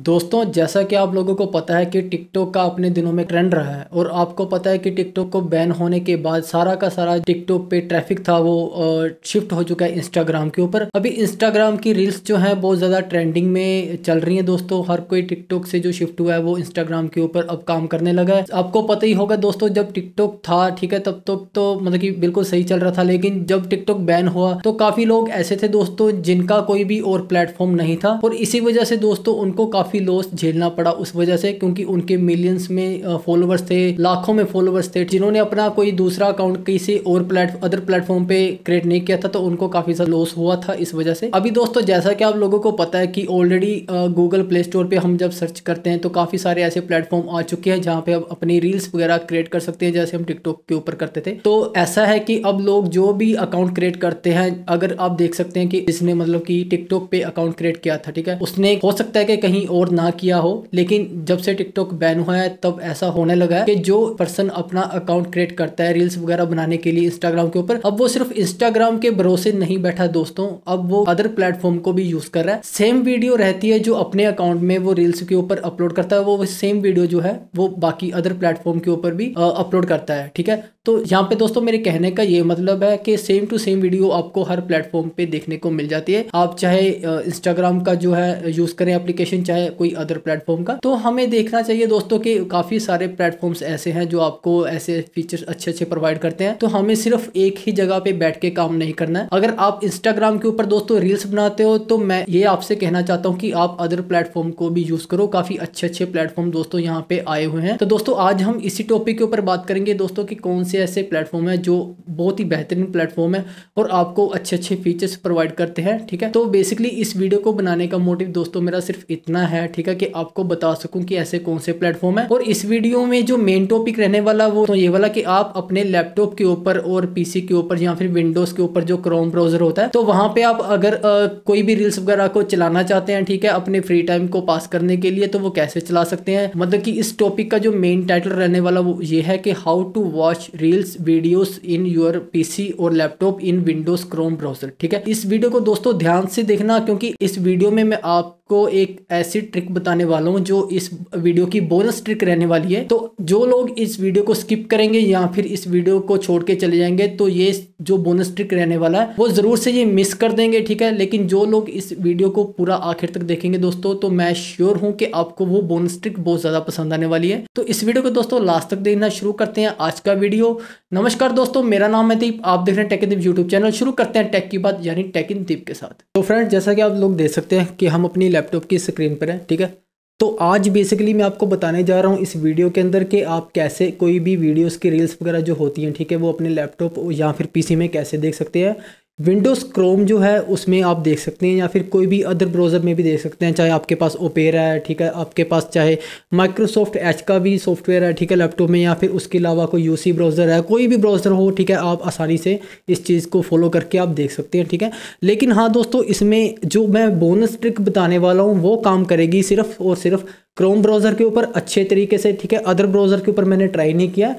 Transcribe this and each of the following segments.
दोस्तों जैसा कि आप लोगों को पता है कि टिकटॉक का अपने दिनों में ट्रेंड रहा है और आपको पता है कि टिकटॉक को बैन होने के बाद सारा का सारा टिकटॉक पे ट्रैफिक था वो शिफ्ट हो चुका है इंस्टाग्राम के ऊपर अभी इंस्टाग्राम की रील्स जो हैं बहुत ज़्यादा ट्रेंडिंग में चल रही हैं दोस्तों हर कोई टिकटॉक से जो शिफ्ट हुआ है वो इंस्टाग्राम के ऊपर अब काम करने लगा है आपको पता ही होगा दोस्तों जब टिकटॉक था ठीक है तब तक तो, तो मतलब कि बिल्कुल सही चल रहा था लेकिन जब टिकटॉक बैन हुआ तो काफ़ी लोग ऐसे थे दोस्तों जिनका कोई भी और प्लेटफॉर्म नहीं था और इसी वजह से दोस्तों उनको काफ़ी लॉस झेलना पड़ा उस वजह से क्योंकि उनके मिलियंस में फॉलोवर्स थे लाखों में फॉलोवर्स थे जिन्होंने अपना कोई दूसरा अकाउंट किसी और प्लेट अदर प्लेटफॉर्म पे क्रिएट नहीं किया था तो उनको काफ़ी सा लॉस हुआ था इस वजह से अभी दोस्तों जैसा कि आप लोगों को पता है कि ऑलरेडी गूगल प्ले स्टोर पर हम जब सर्च करते हैं तो काफ़ी सारे ऐसे प्लेटफॉर्म आ चुके हैं जहाँ पे अपनी रील्स वगैरह क्रिएट कर सकते हैं जैसे हम टिकटॉक के ऊपर करते थे तो ऐसा है कि अब लोग जो भी अकाउंट क्रिएट करते हैं अगर आप देख सकते हैं कि इसने मतलब कि टिकटॉक पे अकाउंट क्रिएट किया था ठीक है उसने हो सकता है कि कहीं और ना किया हो लेकिन जब से टिकटॉक बैन हुआ है तब ऐसा होने लगा है कि जो पर्सन अपना अकाउंट क्रिएट करता है रील्स वगैरह बनाने के लिए इंस्टाग्राम के ऊपर अब वो सिर्फ इंस्टाग्राम के भरोसे नहीं बैठा दोस्तों अब वो अदर प्लेटफॉर्म को भी यूज कर रहा है सेम वीडियो रहती है जो अपने अकाउंट में वो रील्स के ऊपर अपलोड करता है वो सेम वीडियो जो है वो बाकी अदर प्लेटफॉर्म के ऊपर भी अपलोड करता है ठीक है तो यहाँ पे दोस्तों मेरे कहने का ये मतलब है कि सेम टू सेम वीडियो आपको हर प्लेटफॉर्म पे देखने को मिल जाती है आप चाहे इंस्टाग्राम का जो है यूज़ करें एप्लीकेशन चाहे कोई अदर प्लेटफॉर्म का तो हमें देखना चाहिए दोस्तों कि काफ़ी सारे प्लेटफॉर्म्स ऐसे हैं जो आपको ऐसे फीचर्स अच्छे अच्छे प्रोवाइड करते हैं तो हमें सिर्फ एक ही जगह पे बैठ के काम नहीं करना है अगर आप इंस्टाग्राम के ऊपर दोस्तों रील्स बनाते हो तो मैं ये आपसे कहना चाहता हूँ कि आप अदर प्लेटफॉर्म को भी यूज़ करो काफ़ी अच्छे अच्छे प्लेटफॉर्म दोस्तों यहाँ पे आए हुए हैं तो दोस्तों आज हम इसी टॉपिक के ऊपर बात करेंगे दोस्तों की कौन से ऐसे प्लेटफॉर्म है जो बहुत ही बेहतरीन प्लेटफॉर्म है और आपको अच्छे अच्छे फीचर्स प्रोवाइड करते हैं ठीक है तो बेसिकली इस वीडियो को बनाने का मोटिव दोस्तों मेरा सिर्फ इतना है ठीक है कि आपको बता सकूं कि ऐसे कौन से प्लेटफॉर्म है और इस वीडियो में जो मेन टॉपिक रहने वाला वो तो ये वाला कि आप अपने लैपटॉप के ऊपर और पीसी के ऊपर या फिर विंडोज के ऊपर जो क्रोम ब्राउजर होता है तो वहां पे आप अगर आ, कोई भी रील्स वगैरह को चलाना चाहते हैं ठीक है अपने फ्री टाइम को पास करने के लिए तो वो कैसे चला सकते हैं मतलब की इस टॉपिक का जो मेन टाइटल रहने वाला वो ये है कि how to watch reels videos in your PC और laptop in Windows Chrome browser ठीक है इस वीडियो को दोस्तों ध्यान से देखना क्योंकि इस वीडियो में मैं आपको एक ऐसी ट्रिक बताने वाला हूँ जो इस वीडियो की बोनस ट्रिक रहने वाली है तो जो लोग इस वीडियो को स्किप करेंगे या फिर इस वीडियो को छोड़ के चले जाएंगे तो ये जो बोनस ट्रिक रहने वाला है वो ज़रूर से ये मिस कर देंगे ठीक है लेकिन जो लोग इस वीडियो को पूरा आखिर तक देखेंगे दोस्तों तो मैं श्योर हूँ कि आपको वो बोनस ट्रिक बहुत ज़्यादा पसंद आने वाली है तो इस वीडियो को दोस्तों लास्ट तक देखना शुरू करते हैं आज का वीडियो नमस्कार दोस्तों मेरा नाम है दीप आप देख रहे हैं टेक दीप यूट्यूब चैनल शुरू करते हैं टेक की बात यानी टेक इन दीप के साथ तो फ्रेंड जैसा कि आप लोग देख सकते हैं कि हम अपनी लैपटॉप की स्क्रीन पर हैं ठीक है तो आज बेसिकली मैं आपको बताने जा रहा हूँ इस वीडियो के अंदर कि आप कैसे कोई भी वीडियोज़ की रील्स वगैरह जो होती हैं ठीक है वो अपने लैपटॉप या फिर पी में कैसे देख सकते हैं विंडोज़ क्रोम जो है उसमें आप देख सकते हैं या फिर कोई भी अदर ब्राउज़र में भी देख सकते हैं चाहे आपके पास ओपेरा है ठीक है आपके पास चाहे माइक्रोसॉफ्ट एच का भी सॉफ्टवेयर है ठीक है लैपटॉप में या फिर उसके अलावा कोई यूसी ब्राउज़र है कोई भी ब्राउज़र हो ठीक है आप आसानी से इस चीज़ को फॉलो करके आप देख सकते हैं ठीक है लेकिन हाँ दोस्तों इसमें जो मैं बोनस ट्रिक बताने वाला हूँ वो काम करेगी सिर्फ और सिर्फ क्रोम ब्राउज़र के ऊपर अच्छे तरीके से ठीक है अदर ब्राउज़र के ऊपर मैंने ट्राई नहीं किया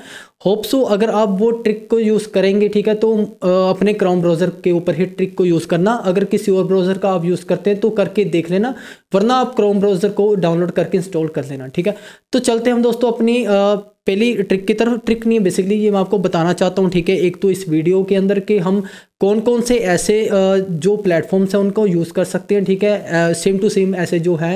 होप सो अगर आप वो ट्रिक को यूज़ करेंगे ठीक है तो अपने क्रोम ब्राउज़र के ऊपर ही ट्रिक को यूज़ करना अगर किसी और ब्राउज़र का आप यूज़ करते हैं तो करके देख लेना वरना आप क्रोम ब्राउज़र को डाउनलोड करके इंस्टॉल कर लेना ठीक है तो चलते हम दोस्तों अपनी पहली ट्रिक की तरफ ट्रिक नहीं है बेसिकली ये मैं आपको बताना चाहता हूँ ठीक है एक तो इस वीडियो के अंदर कि हम कौन कौन से ऐसे जो प्लेटफॉर्म्स हैं उनको यूज़ कर सकते हैं ठीक है सेम टू सेम ऐसे जो है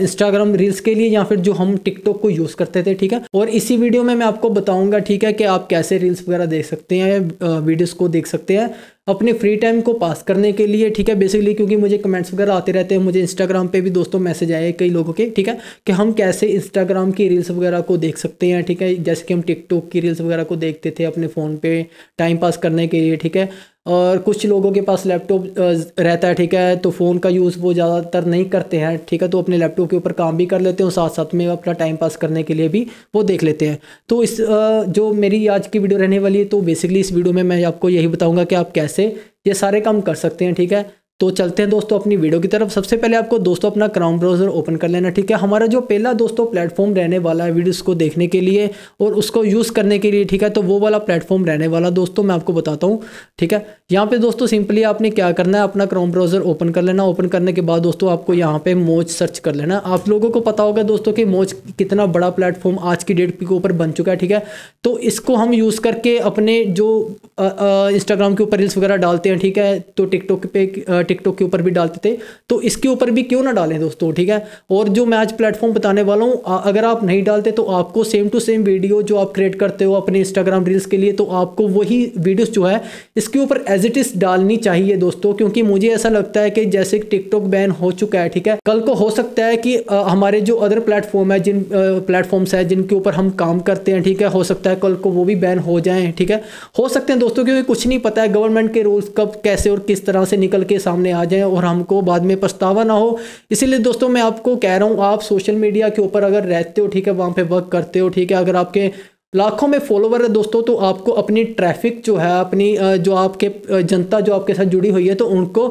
इंस्टाग्राम रील्स के लिए या फिर जो हम टिकटॉक को यूज़ करते थे ठीक है और इसी वीडियो में मैं आपको बताऊंगा ठीक है कि आप कैसे रील्स वगैरह देख सकते हैं वीडियोज को देख सकते हैं अपने फ्री टाइम को पास करने के लिए ठीक है बेसिकली क्योंकि मुझे कमेंट्स वगैरह आते रहते हैं मुझे इंस्टाग्राम पे भी दोस्तों मैसेज आए कई लोगों के ठीक है कि हम कैसे इंस्टाग्राम की रील्स वगैरह को देख सकते हैं ठीक है जैसे कि हम टिकटॉक की रील्स वगैरह को देखते थे अपने फ़ोन पे टाइम पास करने के लिए ठीक है और कुछ लोगों के पास लैपटॉप रहता है ठीक है तो फ़ोन का यूज़ वो ज़्यादातर नहीं करते हैं ठीक है तो अपने लैपटॉप के ऊपर काम भी कर लेते हैं और साथ साथ में अपना टाइम पास करने के लिए भी वो देख लेते हैं तो इस जो मेरी आज की वीडियो रहने वाली है तो बेसिकली इस वीडियो में मैं आपको यही बताऊँगा कि आप कैसे ये सारे काम कर सकते हैं ठीक है तो चलते हैं दोस्तों अपनी वीडियो की तरफ सबसे पहले आपको दोस्तों अपना क्राउन ब्राउज़र ओपन कर लेना ठीक है हमारा जो पहला दोस्तों प्लेटफॉर्म रहने वाला है वीडियोस को देखने के लिए और उसको यूज़ करने के लिए ठीक है तो वो वाला प्लेटफॉर्म रहने वाला दोस्तों मैं आपको बताता हूँ ठीक है यहाँ पर दोस्तों सिंपली आपने क्या करना है अपना क्राउन ब्राउज़र ओपन कर लेना ओपन करने के बाद दोस्तों आपको यहाँ पर मोच सर्च कर लेना आप लोगों को पता होगा दोस्तों कि मोच कितना बड़ा प्लेटफॉर्म आज की डेट के ऊपर बन चुका है ठीक है तो इसको हम यूज़ करके अपने जो इंस्टाग्राम के ऊपर रील्स वगैरह डालते हैं ठीक है तो टिकटॉक पे टिकटॉक के ऊपर भी डालते थे तो इसके ऊपर भी क्यों ना डालें दोस्तों ठीक है और जो मैं आज प्लेटफॉर्म बताने वाला हूँ अगर आप नहीं डालते तो आपको सेम टू सेम वीडियो जो आप क्रिएट करते हो अपने इंस्टाग्राम रील्स के लिए तो आपको वही वीडियोस जो है इसके ऊपर एज इट इज़ डालनी चाहिए दोस्तों क्योंकि मुझे ऐसा लगता है कि जैसे टिकटॉक बैन हो चुका है ठीक है कल को हो सकता है कि हमारे जो अदर प्लेटफॉर्म है जिन प्लेटफॉर्म्स है जिनके ऊपर हम काम करते हैं ठीक है हो सकता है कल को वो भी बैन हो जाए ठीक है हो सकते हैं दोस्तों क्योंकि कुछ नहीं पता है गवर्नमेंट के रूल्स कब कैसे और किस तरह से निकल के सामने सामने आ जाएं और हमको बाद में पछतावा ना हो इसीलिए दोस्तों मैं आपको कह रहा हूँ आप सोशल मीडिया के ऊपर अगर रहते हो ठीक है वहाँ पे वर्क करते हो ठीक है अगर आपके लाखों में फॉलोवर है दोस्तों तो आपको अपनी ट्रैफिक जो है अपनी जो आपके जनता जो आपके साथ जुड़ी हुई है तो उनको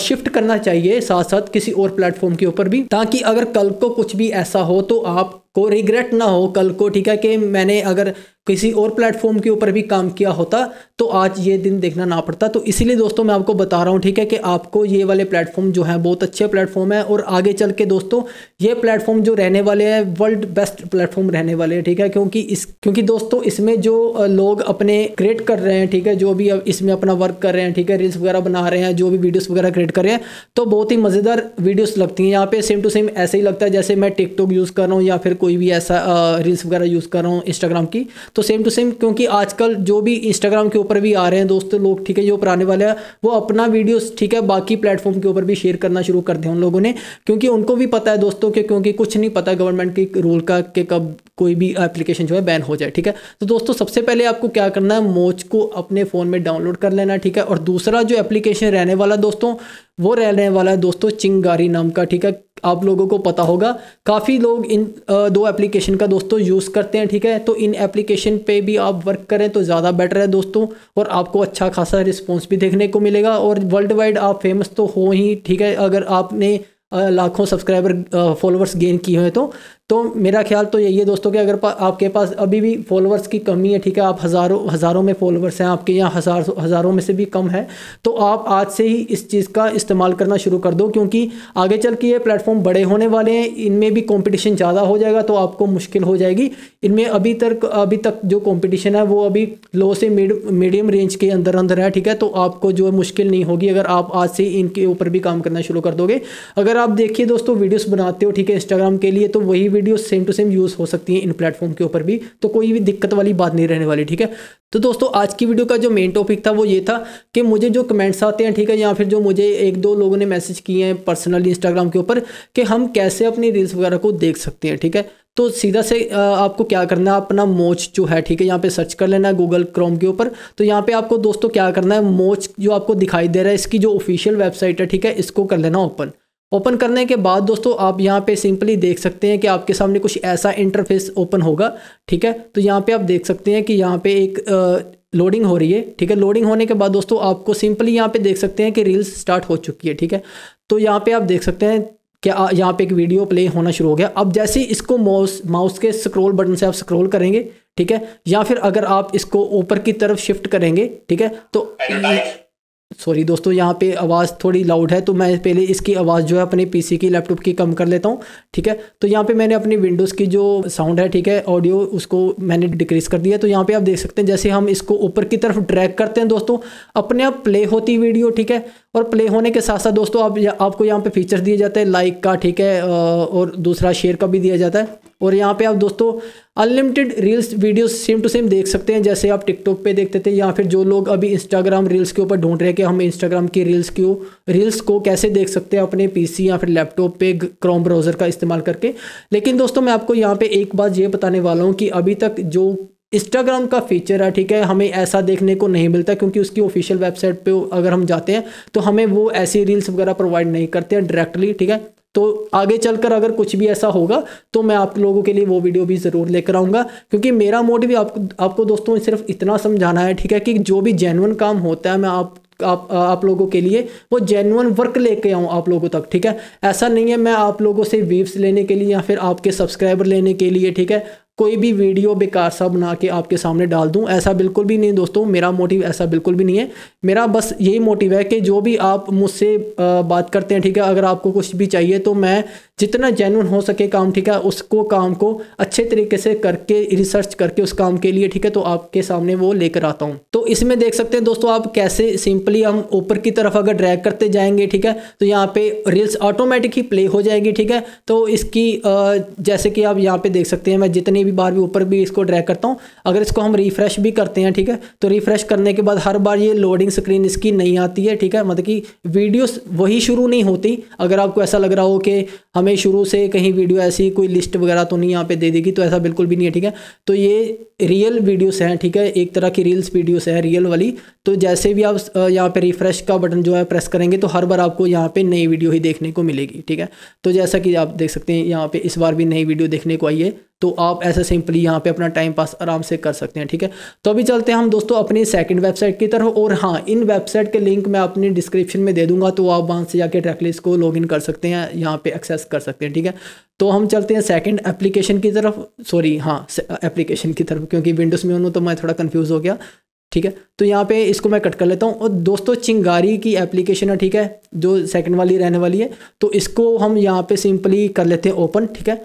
शिफ्ट करना चाहिए साथ साथ किसी और प्लेटफॉर्म के ऊपर भी ताकि अगर कल को कुछ भी ऐसा हो तो आप को रिग्रेट ना हो कल को ठीक है कि मैंने अगर किसी और प्लेटफॉर्म के ऊपर भी काम किया होता तो आज ये दिन देखना ना पड़ता तो इसीलिए दोस्तों मैं आपको बता रहा हूँ ठीक है कि आपको ये वाले प्लेटफॉर्म जो हैं बहुत अच्छे प्लेटफॉर्म है और आगे चल के दोस्तों ये प्लेटफॉर्म जो रहने वाले हैं वर्ल्ड बेस्ट प्लेटफॉर्म रहने वाले हैं ठीक है क्योंकि इस क्योंकि दोस्तों इसमें जो लोग अपने क्रिएट कर रहे हैं ठीक है जो भी इसमें अपना वर्क कर रहे हैं ठीक है रील्स वगैरह बना रहे हैं जो भी वीडियोज़ वगैरह क्रिएट कर रहे हैं तो बहुत ही मज़ेदार वीडियोज़ लगती हैं यहाँ पर सेम टू सेम ऐसे ही लगता है जैसे मैं टिकटॉक यूज़ कर रहा हूँ या फिर कोई भी ऐसा रील्स वगैरह यूज़ कर रहा हूँ इंस्टाग्राम की तो सेम टू सेम क्योंकि आजकल जो भी इंस्टाग्राम के ऊपर भी आ रहे हैं दोस्त लोग ठीक है जो पुराने वाले हैं वो अपना वीडियोस ठीक है बाकी प्लेटफॉर्म के ऊपर भी शेयर करना शुरू कर दें उन लोगों ने क्योंकि उनको भी पता है दोस्तों के क्योंकि कुछ नहीं पता गवर्नमेंट के रूल का कि कब कोई भी एप्लीकेशन जो है बैन हो जाए ठीक है तो दोस्तों सबसे पहले आपको क्या करना है मोच को अपने फ़ोन में डाउनलोड कर लेना ठीक है और दूसरा जो एप्लीकेशन रहने वाला दोस्तों वो रहने वाला है दोस्तों चिंगारी नाम का ठीक है आप लोगों को पता होगा काफ़ी लोग इन दो एप्लीकेशन का दोस्तों यूज़ करते हैं ठीक है तो इन एप्लीकेशन पे भी आप वर्क करें तो ज़्यादा बेटर है दोस्तों और आपको अच्छा खासा रिस्पॉन्स भी देखने को मिलेगा और वर्ल्ड वाइड आप फेमस तो हो ही ठीक है अगर आपने लाखों सब्सक्राइबर फॉलोअर्स गेन किए हैं तो तो मेरा ख्याल तो यही है दोस्तों कि अगर पा, आपके पास अभी भी फॉलोअर्स की कमी है ठीक है आप हज़ारों हज़ारों में फॉलोअर्स हैं आपके यहाँ हज़ार हज़ारों में से भी कम है तो आप आज से ही इस चीज़ का इस्तेमाल करना शुरू कर दो क्योंकि आगे चल के ये प्लेटफॉर्म बड़े होने वाले हैं इनमें भी कॉम्पिटिशन ज़्यादा हो जाएगा तो आपको मुश्किल हो जाएगी इनमें अभी तक अभी तक जो कॉम्पिटिशन है वो अभी लो से मीडियम रेंज के अंदर अंदर है ठीक है तो आपको जो है मुश्किल नहीं होगी अगर आप आज से ही इनके ऊपर भी काम करना शुरू कर दोगे अगर आप देखिए दोस्तों वीडियोस बनाते हो ठीक है इंस्टाग्राम के लिए तो वही video same to same use हो सकती है इन प्लेटफॉर्म के ऊपर भी तो कोई भी दिक्कत वाली बात नहीं रहने वाली ठीक है तो दोस्तों आज की वीडियो का जो मेन टॉपिक था वो ये था कि मुझे जो कमेंट्स आते हैं ठीक है या फिर जो मुझे एक दो लोगों ने मैसेज किए हैं पर्सनली इंस्टाग्राम के ऊपर कि हम कैसे अपनी रील्स वगैरह को देख सकते हैं ठीक है तो सीधा से आपको क्या करना है अपना मोच जो है ठीक है यहाँ पे सर्च कर लेना है गूगल क्रोम के ऊपर तो यहाँ पे आपको दोस्तों क्या करना है मोच जो आपको दिखाई दे रहा है इसकी जो ऑफिशियल वेबसाइट है ठीक है इसको कर लेना ओपन ओपन करने के बाद दोस्तों आप यहाँ पे सिंपली देख सकते हैं कि आपके सामने कुछ ऐसा इंटरफेस ओपन होगा ठीक है तो यहाँ पे आप देख सकते हैं कि यहाँ पे एक लोडिंग हो रही है ठीक है लोडिंग होने के बाद दोस्तों आपको सिंपली यहाँ पे देख सकते हैं कि रील्स स्टार्ट हो चुकी है ठीक है तो यहाँ पे आप देख सकते हैं कि यहाँ पे एक वीडियो प्ले होना शुरू हो गया अब जैसे ही इसको माउस माउस के स्क्रोल बटन से आप स्क्रोल करेंगे ठीक है या फिर अगर आप इसको ऊपर की तरफ शिफ्ट करेंगे ठीक है तो सॉरी दोस्तों यहाँ पे आवाज़ थोड़ी लाउड है तो मैं पहले इसकी आवाज़ जो है अपने पीसी की लैपटॉप की कम कर लेता हूँ ठीक है तो यहाँ पे मैंने अपनी विंडोज़ की जो साउंड है ठीक है ऑडियो उसको मैंने डिक्रीज़ कर दिया तो यहाँ पे आप देख सकते हैं जैसे हम इसको ऊपर की तरफ ड्रैग करते हैं दोस्तों अपने आप प्ले होती वीडियो ठीक है और प्ले होने के साथ साथ दोस्तों आप या, आपको यहाँ पे फीचर दिए जाते हैं लाइक का ठीक है और दूसरा शेयर का भी दिया जाता है और यहाँ पे आप दोस्तों unlimited reels videos same to same देख सकते हैं जैसे आप टिकटॉक पे देखते थे या फिर जो लोग अभी इंस्टाग्राम रील्स के ऊपर ढूंढ रहे हैं कि हम इंस्टाग्राम की रील्स क्यों रील्स को कैसे देख सकते हैं अपने पी या फिर लैपटॉप पर क्रोम ब्राउज़र का इस्तेमाल करके लेकिन दोस्तों मैं आपको यहाँ पर एक बात ये बताने वाला हूँ कि अभी तक जो इंस्टाग्राम का फीचर है ठीक है हमें ऐसा देखने को नहीं मिलता क्योंकि उसकी ऑफिशियल वेबसाइट पे अगर हम जाते हैं तो हमें वो ऐसी रील्स वगैरह प्रोवाइड नहीं करते हैं डायरेक्टली ठीक है तो आगे चलकर अगर कुछ भी ऐसा होगा तो मैं आप लोगों के लिए वो वीडियो भी ज़रूर लेकर आऊँगा क्योंकि मेरा मोटिव आपको आपको दोस्तों सिर्फ इतना समझाना है ठीक है कि जो भी जेनुअन काम होता है मैं आप आप आप लोगों के लिए वो जेनुअन वर्क लेके आऊँ आप लोगों तक ठीक है ऐसा नहीं है मैं आप लोगों से व्यूव्स लेने के लिए या फिर आपके सब्सक्राइबर लेने के लिए ठीक है कोई भी वीडियो बेकार सा बना के आपके सामने डाल दूं ऐसा बिल्कुल भी नहीं दोस्तों मेरा मोटिव ऐसा बिल्कुल भी नहीं है मेरा बस यही मोटिव है कि जो भी आप मुझसे बात करते हैं ठीक है अगर आपको कुछ भी चाहिए तो मैं जितना जेनुअन हो सके काम ठीक है उसको काम को अच्छे तरीके से करके रिसर्च करके उस काम के लिए ठीक है तो आपके सामने वो लेकर आता हूँ तो इसमें देख सकते हैं दोस्तों आप कैसे सिंपली हम ऊपर की तरफ अगर ड्रैग करते जाएंगे ठीक है तो यहाँ पे रील्स ऑटोमेटिक ही प्ले हो जाएगी ठीक है तो इसकी जैसे कि आप यहाँ पे देख सकते हैं मैं जितनी भी बार भी ऊपर भी इसको ड्रैग करता हूँ अगर इसको हम रिफ्रेश भी करते हैं ठीक है तो रिफ्रेश करने के बाद हर बार ये लोडिंग स्क्रीन इसकी नहीं आती है ठीक है मतलब कि वीडियो वही शुरू नहीं होती अगर आपको ऐसा लग रहा हो कि हम हमें शुरू से कहीं वीडियो ऐसी कोई लिस्ट वगैरह तो नहीं यहाँ पे दे देगी तो ऐसा बिल्कुल भी नहीं है ठीक है तो ये रियल वीडियोस हैं ठीक है एक तरह की रील्स वीडियोस हैं रियल वाली तो जैसे भी आप यहाँ पे रिफ्रेश का बटन जो है प्रेस करेंगे तो हर बार आपको यहाँ पे नई वीडियो ही देखने को मिलेगी ठीक है तो जैसा कि आप देख सकते हैं यहाँ पे इस बार भी नई वीडियो देखने को आई है तो आप ऐसा सिंपली यहाँ पे अपना टाइम पास आराम से कर सकते हैं ठीक है तो अभी चलते हैं हम दोस्तों अपनी सेकंड वेबसाइट की तरफ और हाँ इन वेबसाइट के लिंक मैं अपने डिस्क्रिप्शन में दे दूंगा तो आप वहाँ से जाके डायरेक्टली इसको लॉगिन कर सकते हैं यहाँ पे एक्सेस कर सकते हैं ठीक है तो हम चलते हैं सेकंड एप्लीकेशन की तरफ सॉरी हाँ एप्लीकेशन की तरफ क्योंकि विंडोज़ में उन्होंने तो मैं थोड़ा कन्फ्यूज़ हो गया ठीक है तो यहाँ पे इसको मैं कट कर लेता हूँ और दोस्तों चिंगारी की एप्लीकेशन है ठीक है जो सेकंड वाली रहने वाली है तो इसको हम यहाँ पे सिंपली कर लेते हैं ओपन ठीक है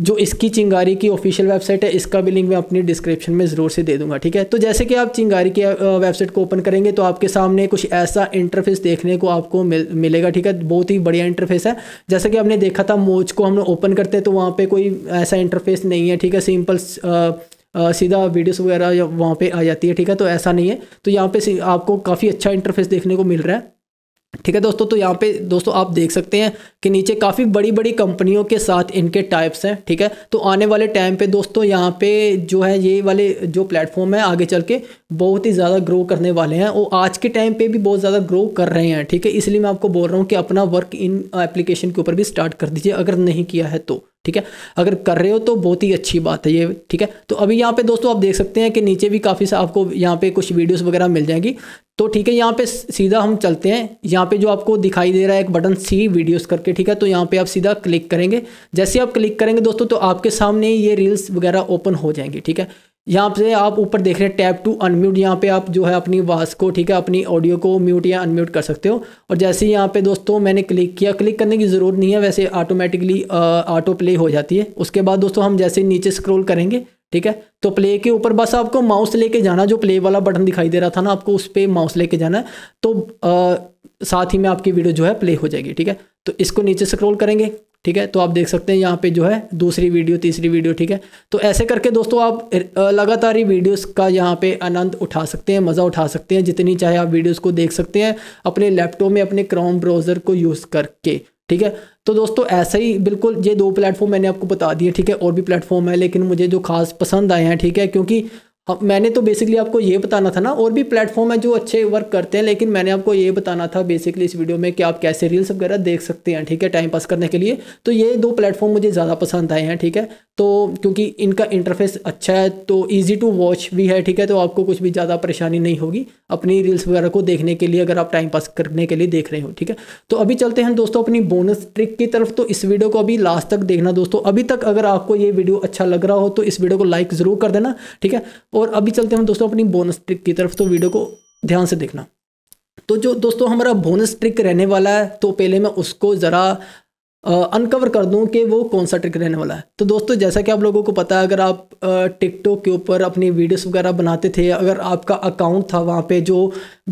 जो इसकी चिंगारी की ऑफिशियल वेबसाइट है इसका भी लिंक मैं अपनी डिस्क्रिप्शन में ज़रूर से दे दूंगा ठीक है तो जैसे कि आप चिंगारी की वेबसाइट को ओपन करेंगे तो आपके सामने कुछ ऐसा इंटरफेस देखने को आपको मिल मिलेगा ठीक है बहुत ही बढ़िया इंटरफेस है जैसे कि आपने देखा था मोज को हम ओपन करते तो वहाँ पर कोई ऐसा इंटरफेस नहीं है ठीक है सिंपल आ, सीधा वीडियोस वगैरह वहाँ पे आ जाती है ठीक है तो ऐसा नहीं है तो यहाँ पे आपको काफ़ी अच्छा इंटरफेस देखने को मिल रहा है ठीक है दोस्तों तो यहाँ पे दोस्तों आप देख सकते हैं कि नीचे काफ़ी बड़ी बड़ी कंपनियों के साथ इनके टाइप्स हैं ठीक है तो आने वाले टाइम पे दोस्तों यहाँ पे जो है ये वाले जो प्लेटफॉर्म है आगे चल के बहुत ही ज़्यादा ग्रो करने वाले हैं और आज के टाइम पे भी बहुत ज़्यादा ग्रो कर रहे हैं ठीक है इसलिए मैं आपको बोल रहा हूँ कि अपना वर्क इन एप्लीकेशन के ऊपर भी स्टार्ट कर दीजिए अगर नहीं किया है तो ठीक है अगर कर रहे हो तो बहुत ही अच्छी बात है ये ठीक है तो अभी यहाँ पे दोस्तों आप देख सकते हैं कि नीचे भी काफ़ी सा आपको यहाँ पे कुछ वीडियोस वगैरह मिल जाएंगी तो ठीक है यहाँ पे सीधा हम चलते हैं यहाँ पे जो आपको दिखाई दे रहा है एक बटन सी वीडियोस करके ठीक है तो यहाँ पे आप सीधा क्लिक करेंगे जैसे आप क्लिक करेंगे दोस्तों तो आपके सामने ये रील्स वगैरह ओपन हो जाएंगे ठीक है यहाँ से आप ऊपर देख रहे हैं टैब टू अनम्यूट यहाँ पे आप जो है अपनी वॉस को ठीक है अपनी ऑडियो को म्यूट या अनम्यूट कर सकते हो और जैसे ही यहाँ पे दोस्तों मैंने क्लिक किया क्लिक करने की ज़रूरत नहीं है वैसे ऑटोमेटिकली ऑटो प्ले हो जाती है उसके बाद दोस्तों हम जैसे नीचे स्क्रोल करेंगे ठीक है तो प्ले के ऊपर बस आपको माउस लेके जाना जो प्ले वाला बटन दिखाई दे रहा था ना आपको उस पर माउस लेके जाना है तो आ, साथ ही में आपकी वीडियो जो है प्ले हो जाएगी ठीक है तो इसको नीचे स्क्रॉल करेंगे ठीक है तो आप देख सकते हैं यहाँ पे जो है दूसरी वीडियो तीसरी वीडियो ठीक है तो ऐसे करके दोस्तों आप लगातार ही वीडियोस का यहाँ पे आनंद उठा सकते हैं मज़ा उठा सकते हैं जितनी चाहे आप वीडियोस को देख सकते हैं अपने लैपटॉप में अपने क्रोम ब्राउज़र को यूज़ करके ठीक है तो दोस्तों ऐसा ही बिल्कुल ये दो प्लेटफॉर्म मैंने आपको बता दिए ठीक है और भी प्लेटफॉर्म है लेकिन मुझे जो खास पसंद आए हैं ठीक है क्योंकि हाँ, मैंने तो बेसिकली आपको ये बताना था ना और भी प्लेटफॉर्म है जो अच्छे वर्क करते हैं लेकिन मैंने आपको ये बताना था बेसिकली इस वीडियो में कि आप कैसे रील्स वगैरह देख सकते हैं ठीक है टाइम पास करने के लिए तो ये दो प्लेटफॉर्म मुझे ज़्यादा पसंद आए हैं ठीक है तो क्योंकि इनका इंटरफेस अच्छा है तो ईजी टू वॉच भी है ठीक है तो आपको कुछ भी ज़्यादा परेशानी नहीं होगी अपनी रील्स वगैरह को देखने के लिए अगर आप टाइम पास करने के लिए देख रहे हो ठीक है तो अभी चलते हैं दोस्तों अपनी बोनस ट्रिक की तरफ तो इस वीडियो को अभी लास्ट तक देखना दोस्तों अभी तक अगर आपको ये वीडियो अच्छा लग रहा हो तो इस वीडियो को लाइक ज़रूर कर देना ठीक है और अभी चलते हैं दोस्तों अपनी बोनस ट्रिक की तरफ तो वीडियो को ध्यान से देखना तो जो दोस्तों हमारा बोनस ट्रिक रहने वाला है तो पहले मैं उसको ज़रा अनकवर कर दूँ कि वो कौन सा ट्रिक रहने वाला है तो दोस्तों जैसा कि आप लोगों को पता है अगर आप टिकटॉक के ऊपर अपनी वीडियोस वगैरह बनाते थे अगर आपका अकाउंट था वहाँ पे जो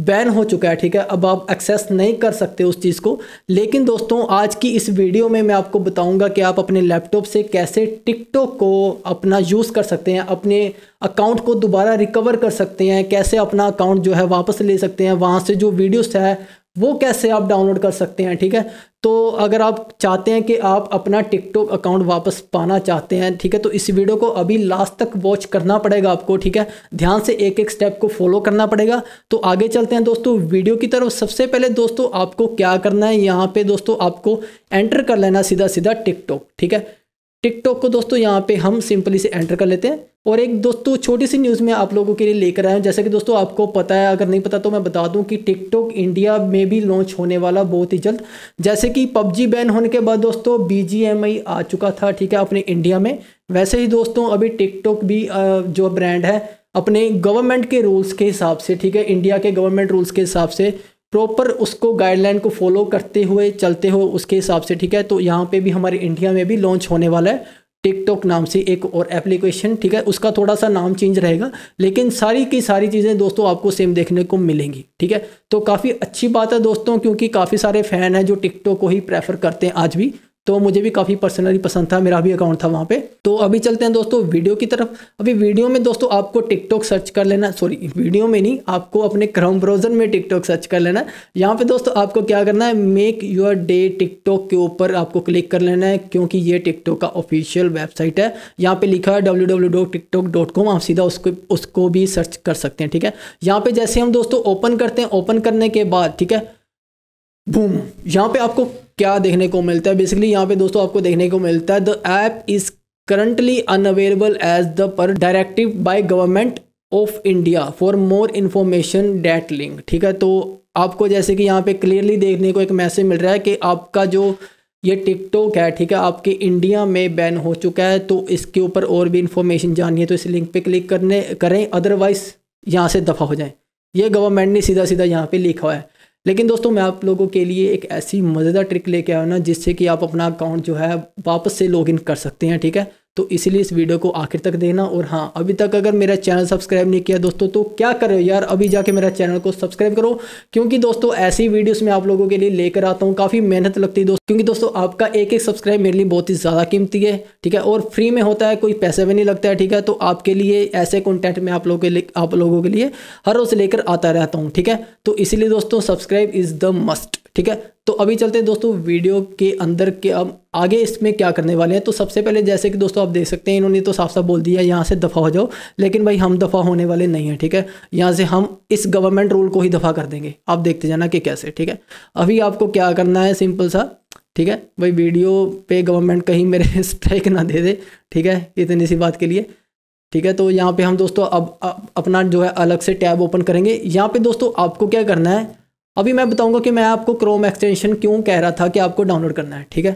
बैन हो चुका है ठीक है अब आप एक्सेस नहीं कर सकते उस चीज़ को लेकिन दोस्तों आज की इस वीडियो में मैं आपको बताऊँगा कि आप अपने लैपटॉप से कैसे टिकटॉक को अपना यूज़ कर सकते हैं अपने अकाउंट को दोबारा रिकवर कर सकते हैं कैसे अपना अकाउंट जो है वापस ले सकते हैं वहाँ से जो वीडियोस है वो कैसे आप डाउनलोड कर सकते हैं ठीक है तो अगर आप चाहते हैं कि आप अपना टिकटॉक अकाउंट वापस पाना चाहते हैं ठीक है तो इस वीडियो को अभी लास्ट तक वॉच करना पड़ेगा आपको ठीक है ध्यान से एक एक स्टेप को फॉलो करना पड़ेगा तो आगे चलते हैं दोस्तों वीडियो की तरफ सबसे पहले दोस्तों आपको क्या करना है यहाँ पे दोस्तों आपको एंटर कर लेना सीधा सीधा टिकटॉक ठीक है टिकटॉक को दोस्तों यहाँ पे हम सिंपली से एंटर कर लेते हैं और एक दोस्तों छोटी सी न्यूज़ में आप लोगों के लिए लेकर आया हूँ जैसा कि दोस्तों आपको पता है अगर नहीं पता तो मैं बता दूँ कि टिकटॉक इंडिया में भी लॉन्च होने वाला बहुत ही जल्द जैसे कि पबजी बैन होने के बाद दोस्तों बी आ चुका था ठीक है अपने इंडिया में वैसे ही दोस्तों अभी टिकटॉक भी जो ब्रांड है अपने गवर्नमेंट के रूल्स के हिसाब से ठीक है इंडिया के गवर्नमेंट रूल्स के हिसाब से प्रॉपर उसको गाइडलाइन को फॉलो करते हुए चलते हो उसके हिसाब से ठीक है तो यहाँ पे भी हमारे इंडिया में भी लॉन्च होने वाला है टिकटॉक नाम से एक और एप्लीकेशन ठीक है उसका थोड़ा सा नाम चेंज रहेगा लेकिन सारी की सारी चीज़ें दोस्तों आपको सेम देखने को मिलेंगी ठीक है तो काफ़ी अच्छी बात है दोस्तों क्योंकि काफ़ी सारे फ़ैन हैं जो टिकटॉक को ही प्रेफर करते हैं आज भी तो मुझे भी काफ़ी पर्सनली पसंद था मेरा भी अकाउंट था वहाँ पे तो अभी चलते हैं दोस्तों वीडियो की तरफ अभी वीडियो में दोस्तों आपको टिकटॉक सर्च कर लेना सॉरी वीडियो में नहीं आपको अपने क्रम ब्राउज़र में टिकटॉक सर्च कर लेना यहाँ पे दोस्तों आपको क्या करना है मेक योर डे टिकटॉक के ऊपर आपको क्लिक कर लेना है क्योंकि ये टिकटॉक का ऑफिशियल वेबसाइट है यहाँ पर लिखा है डब्ल्यू आप सीधा उसको उसको भी सर्च कर सकते हैं ठीक है यहाँ पर जैसे हम दोस्तों ओपन करते हैं ओपन करने के बाद ठीक है बूम यहाँ पे आपको क्या देखने को मिलता है बेसिकली यहाँ पे दोस्तों आपको देखने को मिलता है the app is currently unavailable as the per directive by government of India for more information that link ठीक है तो आपको जैसे कि यहाँ पे क्लियरली देखने को एक मैसेज मिल रहा है कि आपका जो ये टिकटॉक है ठीक है आपके इंडिया में बैन हो चुका है तो इसके ऊपर और भी इन्फॉर्मेशन जाननी है तो इस लिंक पे क्लिक करने करें अदरवाइज यहाँ से दफ़ा हो जाए ये गवर्नमेंट ने सीधा सीधा यहाँ पे लिखा हुआ है लेकिन दोस्तों मैं आप लोगों के लिए एक ऐसी मज़ेदार ट्रिक लेके आया ना जिससे कि आप अपना अकाउंट जो है वापस से लॉगिन कर सकते हैं ठीक है तो इसलिए इस वीडियो को आखिर तक देखना और हाँ अभी तक अगर मेरा चैनल सब्सक्राइब नहीं किया दोस्तों तो क्या करो यार अभी जाके मेरा चैनल को सब्सक्राइब करो क्योंकि दोस्तों ऐसी वीडियोस मैं आप लोगों के लिए लेकर आता हूँ काफ़ी मेहनत लगती है दोस्तों क्योंकि दोस्तों आपका एक एक सब्सक्राइब मेरे लिए बहुत ही ज़्यादा कीमती है ठीक है और फ्री में होता है कोई पैसे भी नहीं लगता है ठीक है तो आपके लिए ऐसे कॉन्टेंट में आप लोगों के आप लोगों के लिए हर रोज़ लेकर आता रहता हूँ ठीक है तो इसीलिए दोस्तों सब्सक्राइब इज़ द मस्ट ठीक है तो अभी चलते हैं दोस्तों वीडियो के अंदर के अब आगे इसमें क्या करने वाले हैं तो सबसे पहले जैसे कि दोस्तों आप देख सकते हैं इन्होंने तो साफ साफ बोल दिया यहाँ से दफ़ा हो जाओ लेकिन भाई हम दफ़ा होने वाले नहीं हैं ठीक है यहाँ से हम इस गवर्नमेंट रूल को ही दफ़ा कर देंगे आप देखते जाना कि कैसे ठीक है अभी आपको क्या करना है सिंपल सा ठीक है भाई वीडियो पे गवर्नमेंट कहीं मेरे स्ट्राइक ना दे दे ठीक है इतनी सी बात के लिए ठीक है तो यहाँ पे हम दोस्तों अब, अपना जो है अलग से टैब ओपन करेंगे यहाँ पे दोस्तों आपको क्या करना है अभी मैं बताऊंगा कि मैं आपको क्रोम एक्सटेंशन क्यों कह रहा था कि आपको डाउनलोड करना है ठीक है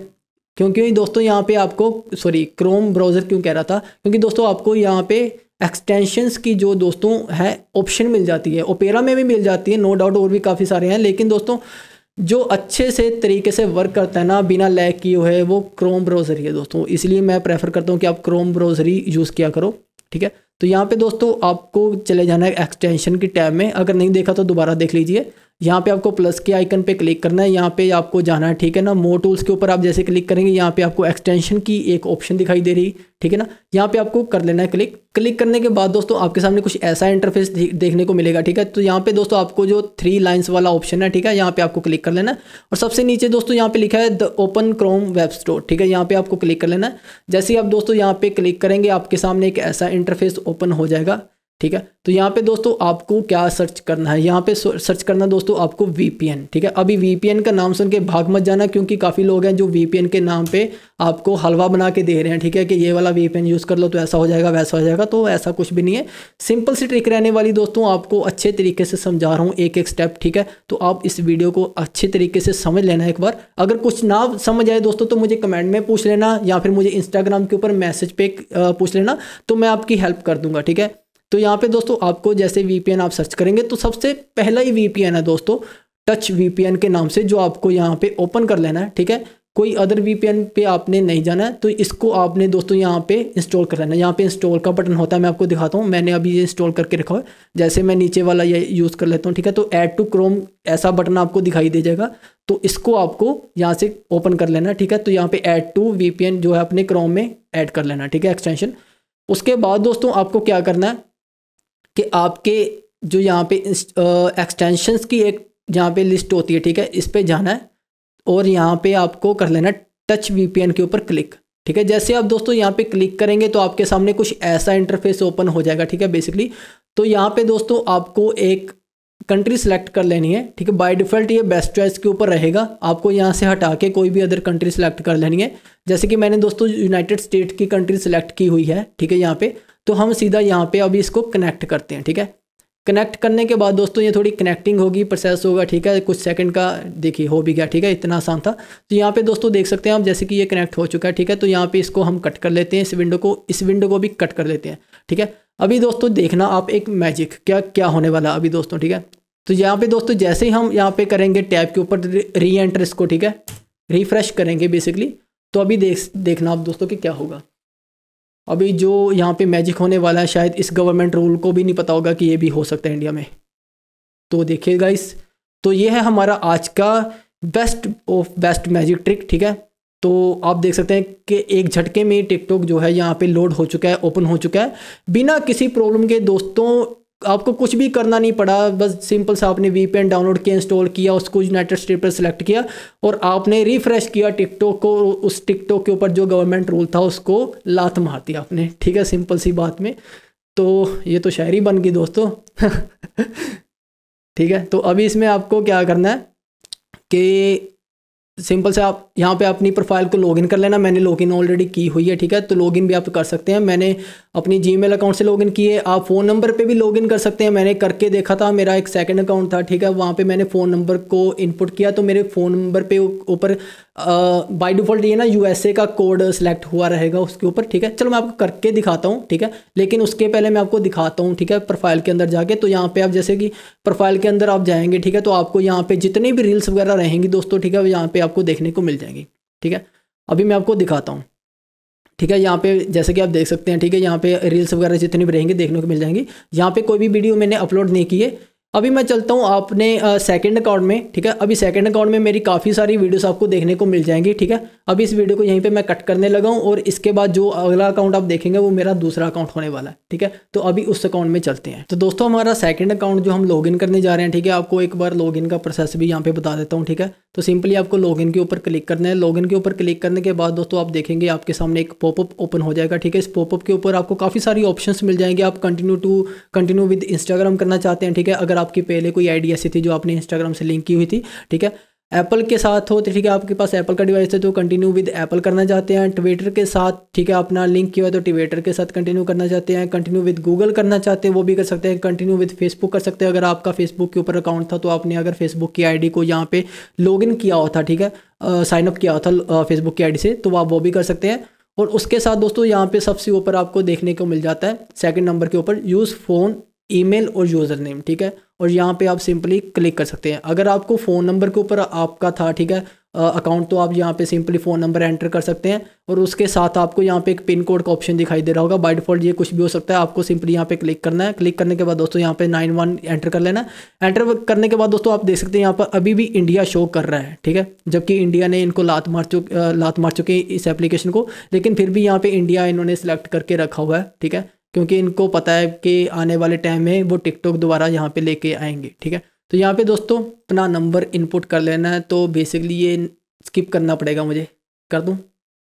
क्योंकि दोस्तों यहाँ पे आपको सॉरी क्रोम ब्राउज़र क्यों कह रहा था क्योंकि दोस्तों आपको यहाँ पे एक्सटेंशंस की जो दोस्तों है ऑप्शन मिल जाती है ओपेरा में भी मिल जाती है नो डाउट और भी काफ़ी सारे हैं लेकिन दोस्तों जो अच्छे से तरीके से वर्क करता है ना बिना लैग किए हुए वो क्रोम ब्राउज़र ही है दोस्तों इसलिए मैं प्रेफर करता हूँ कि आप क्रोम ब्राउज़र ही यूज़ किया करो ठीक है तो यहाँ पे दोस्तों आपको चले जाना है एक्सटेंशन की टैब में अगर नहीं देखा तो दोबारा देख लीजिए यहाँ पे आपको प्लस के आइकन पे क्लिक करना है यहाँ पे आपको जाना है ठीक है ना मोर टूल्स के ऊपर आप जैसे क्लिक करेंगे यहाँ पे आपको एक्सटेंशन की एक ऑप्शन दिखाई दे रही ठीक है ना यहाँ पे आपको कर लेना है क्लिक क्लिक करने के बाद दोस्तों आपके सामने कुछ ऐसा इंटरफेस देखने को मिलेगा ठीक है तो यहाँ पे दोस्तों आपको जो थ्री लाइन्स वाला ऑप्शन है ठीक है यहाँ पे आपको क्लिक कर लेना है और सबसे नीचे दोस्तों यहाँ पे लिखा है the open Chrome web store ठीक है यहाँ पे आपको क्लिक कर लेना है जैसे ही आप दोस्तों यहाँ पे क्लिक करेंगे आपके सामने एक ऐसा इंटरफेस ओपन हो जाएगा ठीक है तो यहाँ पे दोस्तों आपको क्या सर्च करना है यहाँ पे सर्च करना दोस्तों आपको वी ठीक है अभी वी का नाम सुन के भाग मत जाना क्योंकि काफ़ी लोग हैं जो वी के नाम पे आपको हलवा बना के दे रहे हैं ठीक है कि ये वाला वी यूज़ कर लो तो ऐसा हो जाएगा वैसा हो जाएगा तो ऐसा कुछ भी नहीं है सिंपल सी ट्रिक रहने वाली दोस्तों आपको अच्छे तरीके से समझा रहा हूँ एक एक स्टेप ठीक है तो आप इस वीडियो को अच्छे तरीके से समझ लेना एक बार अगर कुछ ना समझ आए दोस्तों तो मुझे कमेंट में पूछ लेना या फिर मुझे इंस्टाग्राम के ऊपर मैसेज पे पूछ लेना तो मैं आपकी हेल्प कर दूंगा ठीक है तो यहाँ पे दोस्तों आपको जैसे वी आप सर्च करेंगे तो सबसे पहला ही वीपीएन है दोस्तों टच वी के नाम से जो आपको यहाँ पे ओपन कर लेना है ठीक है कोई अदर वीपीएन पे आपने नहीं जाना है तो इसको आपने दोस्तों यहाँ पे इंस्टॉल कर लेना यहाँ पे इंस्टॉल का बटन होता है मैं आपको दिखाता हूँ मैंने अभी ये इंस्टॉल करके रखा है जैसे मैं नीचे वाला ये यूज़ कर लेता हूँ ठीक है तो ऐड टू क्रोम ऐसा बटन आपको दिखाई दे जाएगा तो इसको आपको यहाँ से ओपन कर लेना ठीक है तो यहाँ पे ऐड टू वी जो है अपने क्रोम में ऐड कर लेना ठीक है एक्सटेंशन उसके बाद दोस्तों आपको क्या करना है कि आपके जो यहाँ पे एक्सटेंशंस की एक यहाँ पे लिस्ट होती है ठीक है इस पर जाना है और यहाँ पे आपको कर लेना टच वी के ऊपर क्लिक ठीक है जैसे आप दोस्तों यहाँ पे क्लिक करेंगे तो आपके सामने कुछ ऐसा इंटरफेस ओपन हो जाएगा ठीक है बेसिकली तो यहाँ पे दोस्तों आपको एक कंट्री सेलेक्ट कर लेनी है ठीक है बाय डिफ़ॉल्ट ये बेस्ट चॉइस के ऊपर रहेगा आपको यहाँ से हटा के कोई भी अदर कंट्री सेलेक्ट कर लेनी है जैसे कि मैंने दोस्तों यूनाइटेड स्टेट की कंट्री सेलेक्ट की हुई है ठीक है यहाँ पे तो हम सीधा यहाँ पे अभी इसको कनेक्ट करते हैं ठीक है कनेक्ट करने के बाद दोस्तों ये थोड़ी कनेक्टिंग होगी प्रोसेस होगा ठीक है कुछ सेकंड का देखिए हो भी गया ठीक है इतना आसान था तो यहाँ पे दोस्तों देख सकते हैं आप जैसे कि ये कनेक्ट हो चुका है ठीक है तो यहाँ पे इसको हम कट कर लेते हैं इस विंडो को इस विंडो को भी कट कर लेते हैं ठीक है अभी दोस्तों देखना आप एक मैजिक क्या क्या होने वाला अभी दोस्तों ठीक है तो यहाँ पर दोस्तों जैसे ही हम यहाँ पर करेंगे टैब के ऊपर री एंटर इसको ठीक है रिफ्रेश करेंगे बेसिकली तो अभी देख देखना आप दोस्तों कि क्या होगा अभी जो यहाँ पे मैजिक होने वाला है शायद इस गवर्नमेंट रूल को भी नहीं पता होगा कि ये भी हो सकता है इंडिया में तो देखिए इस तो ये है हमारा आज का best of best magic trick ठीक है तो आप देख सकते हैं कि एक झटके में टिकटॉक जो है यहाँ पे लोड हो चुका है ओपन हो चुका है बिना किसी प्रॉब्लम के दोस्तों आपको कुछ भी करना नहीं पड़ा बस सिंपल सा आपने वी डाउनलोड किया इंस्टॉल किया उसको यूनाइटेड स्टेट पर सिलेक्ट किया और आपने रिफ्रेश किया टिकटॉक को उस टिकटॉक के ऊपर जो गवर्नमेंट रूल था उसको लात मार दिया आपने ठीक है सिंपल सी बात में तो ये तो शायरी बन गई दोस्तों ठीक है तो अभी इसमें आपको क्या करना है कि सिंपल से आप यहाँ पे अपनी प्रोफाइल को लॉगिन कर लेना मैंने लॉगिन ऑलरेडी की हुई है ठीक है तो लॉगिन भी आप कर सकते हैं मैंने अपनी जीमेल अकाउंट से लॉगिन किए आप फ़ोन नंबर पे भी लॉगिन कर सकते हैं मैंने करके देखा था मेरा एक सेकंड अकाउंट था ठीक है वहाँ पे मैंने फ़ोन नंबर को इनपुट किया तो मेरे फ़ोन नंबर पे ऊपर बाई डिफ़ॉल्ट ये ना यू का कोड सेलेक्ट हुआ रहेगा उसके ऊपर ठीक है चलो मैं आपको करके दिखाता हूँ ठीक है लेकिन उसके पहले मैं आपको दिखाता हूँ ठीक है प्रोफाइल के अंदर जाके तो यहाँ पे आप जैसे कि प्रोफाइल के अंदर आप जाएंगे ठीक है तो आपको यहाँ पे जितनी भी रील्स वगैरह रहेंगी दोस्तों ठीक है यहाँ पे आपको देखने को मिल जाएंगी ठीक है अभी मैं आपको दिखाता हूँ ठीक है यहाँ पे जैसे कि आप देख सकते हैं ठीक है यहाँ पे रील्स वगैरह जितनी भी रहेंगी देखने को मिल जाएंगी यहाँ पे कोई भी वीडियो मैंने अपलोड नहीं किए अभी मैं चलता हूँ अपने सेकंड अकाउंट में ठीक है अभी सेकंड अकाउंट में मेरी काफ़ी सारी वीडियोस आपको देखने को मिल जाएंगी ठीक है अभी इस वीडियो को यहीं पे मैं कट करने लगा हूँ और इसके बाद जो अगला अकाउंट आप देखेंगे वो मेरा दूसरा अकाउंट होने वाला है ठीक है तो अभी उस अकाउंट में चलते हैं तो दोस्तों हमारा सेकेंड अकाउंट जो हम लॉग करने जा रहे हैं ठीक है आपको एक बार लॉग का प्रोसेस भी यहाँ पर बता देता हूँ ठीक है तो सिंपली आपको लॉग के ऊपर क्लिक करना है लॉग के ऊपर क्लिक करने के बाद दोस्तों आप देखेंगे आपके सामने एक पॉपअप ओपन हो जाएगा ठीक है इस पॉपअप के ऊपर आपको काफ़ी सारी ऑप्शन मिल जाएंगे आप continue to continue with Instagram करना चाहते हैं ठीक है अगर आपकी पहले कोई आईडी ऐसी थी जो आपने इंस्टाग्राम से लिंक की हुई थी ठीक है एप्पल के साथ हो तो ठीक है आपके पास एप्पल का डिवाइस है तो कंटिन्यू विद एप्पल करना चाहते हैं ट्विटर के साथ ठीक है अपना लिंक किया है तो ट्विटर के साथ कंटिन्यू करना चाहते हैं कंटिन्यू विद गूगल करना चाहते हैं वो भी कर सकते हैं कंटिन्यू विद फेसबुक कर सकते हैं अगर आपका फेसबुक के ऊपर अकाउंट था तो आपने अगर फेसबुक की आई को यहाँ पे लॉगिन किया हुआ था ठीक है साइन अप किया हुआ था फेसबुक की आई से तो आप वो भी कर सकते हैं और उसके साथ दोस्तों यहाँ पे सबसे ऊपर आपको देखने को मिल जाता है सेकंड नंबर के ऊपर यूज़ फ़ोन ईमेल और यूज़र नेम ठीक है और यहाँ पे आप सिंपली क्लिक कर सकते हैं अगर आपको फ़ोन नंबर के ऊपर आपका था ठीक है अकाउंट तो आप यहाँ पे सिंपली फ़ोन नंबर एंटर कर सकते हैं और उसके साथ आपको यहाँ पे एक पिन कोड का ऑप्शन दिखाई दे रहा होगा बाई डिफ़ॉल्ट ये कुछ भी हो सकता है आपको सिंपली यहाँ पे क्लिक करना है क्लिक करने के बाद दोस्तों यहाँ पे नाइन वन एंटर कर लेना एंटर करने के बाद दोस्तों आप देख सकते हैं यहाँ पर अभी भी इंडिया शो कर रहा है ठीक है जबकि इंडिया ने इनको लात मार चुक लात मार चुके इस एप्लीकेशन को लेकिन फिर भी यहाँ पर इंडिया इन्होंने सेलेक्ट करके रखा हुआ है ठीक है क्योंकि इनको पता है कि आने वाले टाइम में वो टिकटॉक दोबारा यहाँ पे लेके आएंगे ठीक है तो यहाँ पे दोस्तों अपना नंबर इनपुट कर लेना है तो बेसिकली ये स्किप करना पड़ेगा मुझे कर दूँ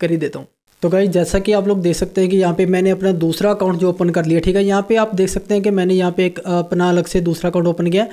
कर ही देता हूँ तो भाई जैसा कि आप लोग देख सकते हैं कि यहाँ पे मैंने अपना दूसरा अकाउंट जो ओपन कर लिया ठीक है यहाँ पे आप देख सकते हैं कि मैंने यहाँ पे एक अपना अलग से दूसरा अकाउंट ओपन किया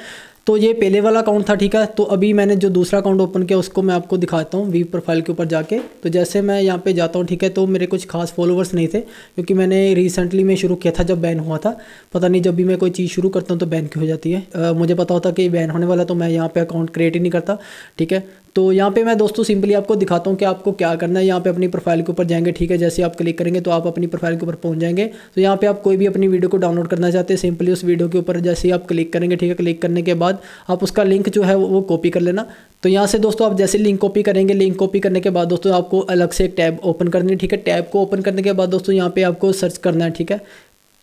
तो ये पहले वाला अकाउंट था ठीक है तो अभी मैंने जो दूसरा अकाउंट ओपन किया उसको मैं आपको दिखाता हूँ वी प्रोफाइल के ऊपर जाके तो जैसे मैं यहाँ पे जाता हूँ ठीक है तो मेरे कुछ खास फॉलोवर्स नहीं थे क्योंकि मैंने रिसेंटली में शुरू किया था जब बैन हुआ था पता नहीं जब भी मैं कोई चीज़ शुरू करता हूँ तो बैन क्यों हो जाती है आ, मुझे पता होता कि बैन होने वाला तो मैं यहाँ पर अकाउंट क्रिएट ही नहीं करता ठीक है तो यहाँ पे मैं दोस्तों सिंपली आपको दिखाता हूँ कि आपको क्या करना है यहाँ पे अपनी प्रोफाइल के ऊपर जाएंगे ठीक है जैसे आप क्लिक करेंगे तो आप अपनी प्रोफाइल के ऊपर पहुँच जाएंगे तो यहाँ पे आप कोई भी अपनी वीडियो को डाउनलोड करना चाहते हैं सिंपली उस वीडियो के ऊपर जैसे ही आप क्लिक करेंगे ठीक है क्लिक करने के बाद आप उसका लिंक जो है वो कॉपी कर लेना तो यहाँ से दोस्तों आप जैसे लिंक कॉपी करेंगे लिंक कॉपी करने के बाद दोस्तों आपको अलग से एक टैब ओपन करनी है ठीक है टैब को ओपन करने के बाद दोस्तों यहाँ पर आपको सर्च करना है ठीक है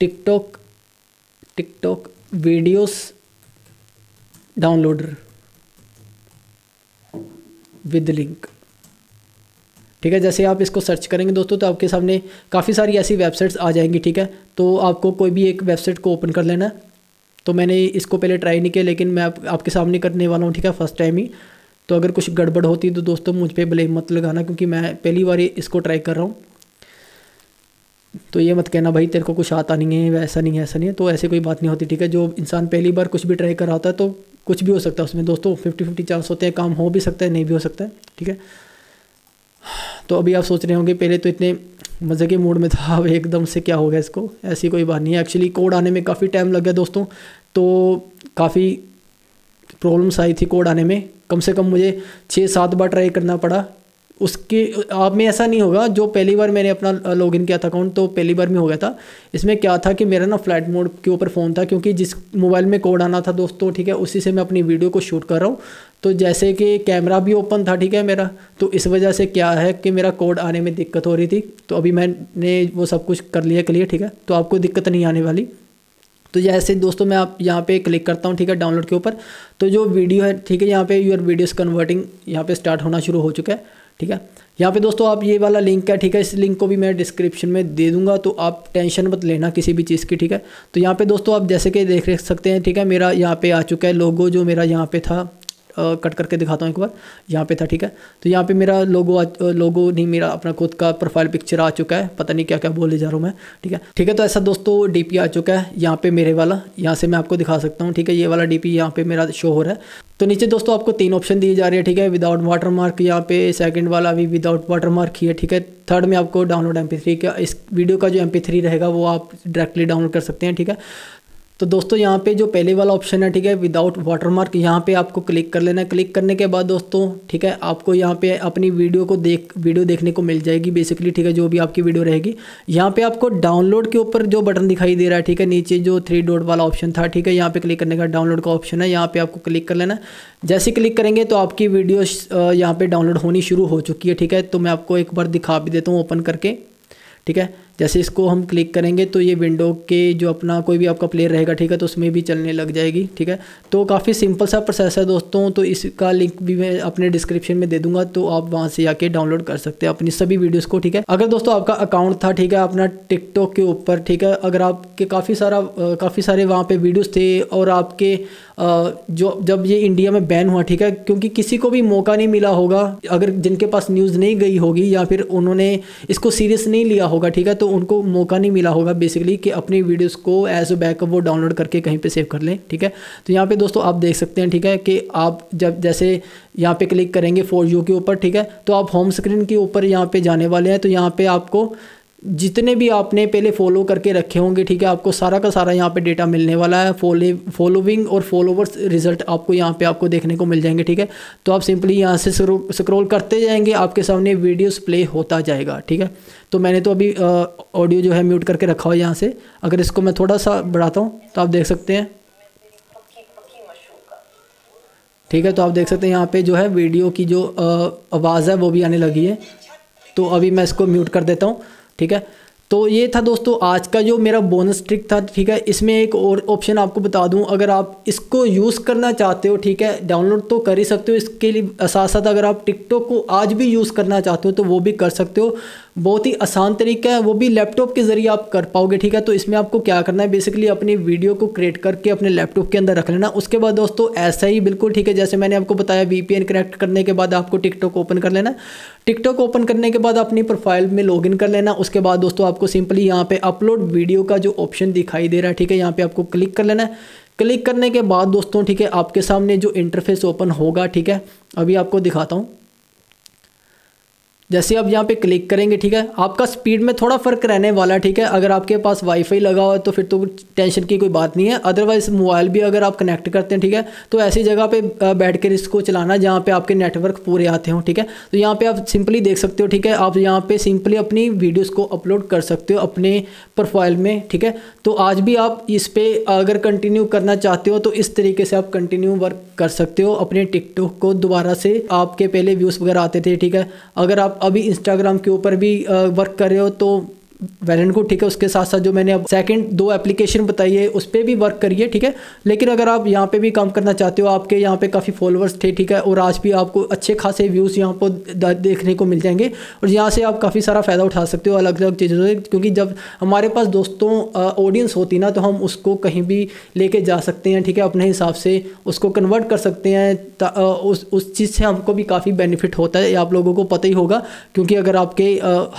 TikTok TikTok videos downloader with link ठीक है जैसे आप इसको सर्च करेंगे दोस्तों तो आपके सामने काफ़ी सारी ऐसी वेबसाइट्स आ जाएंगी ठीक है तो आपको कोई भी एक वेबसाइट को ओपन कर लेना है तो मैंने इसको पहले ट्राई नहीं किया लेकिन मैं आप, आपके सामने करने वाला हूँ ठीक है फर्स्ट टाइम ही तो अगर कुछ गड़बड़ होती तो दोस्तों मुझ पर ब्लेम मत लगाना क्योंकि मैं पहली बार इसको ट्राई कर रहा हूँ तो ये मत कहना भाई तेरे को कुछ आता नहीं है ऐसा नहीं है ऐसा नहीं है तो ऐसी कोई बात नहीं होती ठीक है जो इंसान पहली बार कुछ भी ट्राई कर रहा होता है तो कुछ भी हो सकता है उसमें दोस्तों फिफ्टी फिफ्टी चांस होते हैं काम हो भी सकता है नहीं भी हो सकता है ठीक है तो अभी आप सोच रहे होंगे पहले तो इतने मज़े के मूड में था अब एकदम से क्या हो गया इसको ऐसी कोई बात नहीं है एक्चुअली कोड आने में काफ़ी टाइम लग गया दोस्तों तो काफ़ी प्रॉब्लम्स आई थी कोड आने में कम से कम मुझे छः सात बार ट्राई करना पड़ा उसके आप में ऐसा नहीं होगा जो पहली बार मैंने अपना लॉगिन किया था अकाउंट तो पहली बार में हो गया था इसमें क्या था कि मेरा ना फ्लैट मोड के ऊपर फ़ोन था क्योंकि जिस मोबाइल में कोड आना था दोस्तों ठीक है उसी से मैं अपनी वीडियो को शूट कर रहा हूँ तो जैसे कि कैमरा भी ओपन था ठीक है मेरा तो इस वजह से क्या है कि मेरा कोड आने में दिक्कत हो रही थी तो अभी मैंने वो सब कुछ कर लिया क्लियर ठीक है तो आपको दिक्कत नहीं आने वाली तो जैसे दोस्तों मैं आप यहाँ पे क्लिक करता हूँ ठीक है डाउनलोड के ऊपर तो जो वीडियो है ठीक है यहाँ पे यूर वीडियोस कन्वर्टिंग यहाँ पे स्टार्ट होना शुरू हो चुका है ठीक है यहाँ पे दोस्तों आप ये वाला लिंक है ठीक है इस लिंक को भी मैं डिस्क्रिप्शन में दे दूंगा तो आप टेंशन मत लेना किसी भी चीज़ की ठीक है तो यहाँ पे दोस्तों आप जैसे कि देख सकते हैं ठीक है मेरा यहाँ पे आ चुका है लोगो जो मेरा यहाँ पे था कट करके दिखाता हूँ एक बार यहाँ पे था ठीक है तो यहाँ पे मेरा लोगो लोगो नहीं मेरा अपना खुद का प्रोफाइल पिक्चर आ चुका है पता नहीं क्या क्या बोले जा रहा हूँ मैं ठीक है ठीक है तो ऐसा दोस्तों डी आ चुका है यहाँ पे मेरे वाला यहाँ से मैं आपको दिखा सकता हूँ ठीक है ये वाला डी पी यहाँ पे मेरा शो हो रहा है तो नीचे दोस्तों आपको तीन ऑप्शन दिए जा रहे हैं ठीक है विदाउट वाटर मार्क यहाँ पे सेकंड वाला भी विदाउट वाटर मार्क ही है ठीक है थर्ड में आपको डाउनलोड एम का इस वीडियो का जो एम रहेगा वो आप डायरेक्टली डाउनलोड कर सकते हैं ठीक है तो दोस्तों यहाँ पे जो पहले वाला ऑप्शन है ठीक है विदाउट वाटरमार्क यहाँ पे आपको क्लिक कर लेना है क्लिक करने के बाद दोस्तों ठीक है आपको यहाँ पे अपनी वीडियो को देख वीडियो देखने को मिल जाएगी बेसिकली ठीक है जो भी आपकी वीडियो रहेगी यहाँ पे आपको डाउनलोड के ऊपर जो बटन दिखाई दे रहा है ठीक है नीचे जो थ्री डोट वाला ऑप्शन था ठीक है यहाँ पे क्लिक करने का डाउनलोड का ऑप्शन है यहाँ पर आपको क्लिक कर लेना जैसे क्लिक करेंगे तो आपकी वीडियो यहाँ पर डाउनलोड होनी शुरू हो चुकी है ठीक है तो मैं आपको एक बार दिखा भी देता हूँ ओपन करके ठीक है जैसे इसको हम क्लिक करेंगे तो ये विंडो के जो अपना कोई भी आपका प्लेयर रहेगा ठीक है तो उसमें भी चलने लग जाएगी ठीक है तो काफ़ी सिंपल सा प्रोसेस है दोस्तों तो इसका लिंक भी मैं अपने डिस्क्रिप्शन में दे दूंगा तो आप वहाँ से जाके डाउनलोड कर सकते हैं अपनी सभी वीडियोज़ को ठीक है अगर दोस्तों आपका अकाउंट था ठीक है अपना टिकटॉक के ऊपर ठीक है अगर आपके काफ़ी सारा काफ़ी सारे वहाँ पर वीडियोज़ थे और आपके जो जब ये इंडिया में बैन हुआ ठीक है क्योंकि किसी को भी मौका नहीं मिला होगा अगर जिनके पास न्यूज़ नहीं गई होगी या फिर उन्होंने इसको सीरियस नहीं लिया होगा ठीक है तो उनको मौका नहीं मिला होगा बेसिकली कि अपनी वीडियोस को एज अ बैकअप वो डाउनलोड करके कहीं पे सेव कर लें ठीक है तो यहाँ पे दोस्तों आप देख सकते हैं ठीक है कि आप जब जैसे यहाँ पर क्लिक करेंगे फोर यू के ऊपर ठीक है तो आप होम स्क्रीन के ऊपर यहाँ पे जाने वाले हैं तो यहाँ पर आपको जितने भी आपने पहले फॉलो करके रखे होंगे ठीक है आपको सारा का सारा यहाँ पे डेटा मिलने वाला है फॉलो फॉलोविंग और फॉलोवर्स रिजल्ट आपको यहाँ पे आपको देखने को मिल जाएंगे ठीक है तो आप सिंपली यहाँ से स्क्रॉल करते जाएंगे आपके सामने वीडियोस प्ले होता जाएगा ठीक है तो मैंने तो अभी ऑडियो जो है म्यूट करके रखा हुआ यहाँ से अगर इसको मैं थोड़ा सा बढ़ाता हूँ तो आप देख सकते हैं ठीक है तो आप देख सकते हैं यहाँ पर जो है वीडियो की जो आवाज़ है वो भी आने लगी है तो अभी मैं इसको म्यूट कर देता हूँ ठीक है तो ये था दोस्तों आज का जो मेरा बोनस ट्रिक था ठीक है इसमें एक और ऑप्शन आपको बता दूं अगर आप इसको यूज़ करना चाहते हो ठीक है डाउनलोड तो कर ही सकते हो इसके लिए साथ साथ अगर आप टिकटॉक को आज भी यूज़ करना चाहते हो तो वो भी कर सकते हो बहुत ही आसान तरीका है वो भी लैपटॉप के ज़रिए आप कर पाओगे ठीक है तो इसमें आपको क्या करना है बेसिकली अपनी वीडियो को क्रिएट करके अपने लैपटॉप के अंदर रख लेना उसके बाद दोस्तों ऐसा ही बिल्कुल ठीक है जैसे मैंने आपको बताया वी कनेक्ट करने के बाद आपको टिकटॉक ओपन कर लेना टिकटॉक ओपन करने के बाद अपनी प्रोफाइल में इन कर लेना उसके बाद दोस्तों आपको सिंपली यहाँ पर अपलोड वीडियो का जो ऑप्शन दिखाई दे रहा है ठीक है यहाँ पर आपको क्लिक कर लेना है क्लिक करने के बाद दोस्तों ठीक है आपके सामने जो इंटरफेस ओपन होगा ठीक है अभी आपको दिखाता हूँ जैसे आप यहाँ पे क्लिक करेंगे ठीक है आपका स्पीड में थोड़ा फ़र्क रहने वाला है ठीक है अगर आपके पास वाईफाई लगा हो तो फिर तो टेंशन की कोई बात नहीं है अदरवाइज़ मोबाइल भी अगर आप कनेक्ट करते हैं ठीक है तो ऐसी जगह पे बैठ कर इसको चलाना जहाँ पे आपके नेटवर्क पूरे आते हों ठीक है तो यहाँ पर आप सिंपली देख सकते हो ठीक है आप यहाँ पर सिंपली अपनी वीडियोज़ को अपलोड कर सकते हो अपने प्रोफाइल में ठीक है तो आज भी आप इस पर अगर कंटिन्यू करना चाहते हो तो इस तरीके से आप कंटिन्यू वर्क कर सकते हो अपने टिकटॉक को दोबारा से आपके पहले व्यूज़ वगैरह आते थे ठीक है अगर आप अभी इंस्टाग्राम के ऊपर भी वर्क कर रहे हो तो वैलेंट को ठीक है उसके साथ साथ जो मैंने अब सेकंड दो एप्लीकेशन बताई है उस पर भी वर्क करिए ठीक है लेकिन अगर आप यहाँ पे भी काम करना चाहते हो आपके यहाँ पे काफ़ी फॉलोअर्स थे ठीक है और आज भी आपको अच्छे खासे व्यूज़ यहाँ पर देखने को मिल जाएंगे और यहाँ से आप काफ़ी सारा फ़ायदा उठा सकते हो अलग अलग चीज़ों से क्योंकि जब हमारे पास दोस्तों ऑडियंस होती ना तो हम उसको कहीं भी लेके जा सकते हैं ठीक है अपने हिसाब से उसको कन्वर्ट कर सकते हैं उस उस चीज़ से हमको भी काफ़ी बेनिफिट होता है आप लोगों को पता ही होगा क्योंकि अगर आपके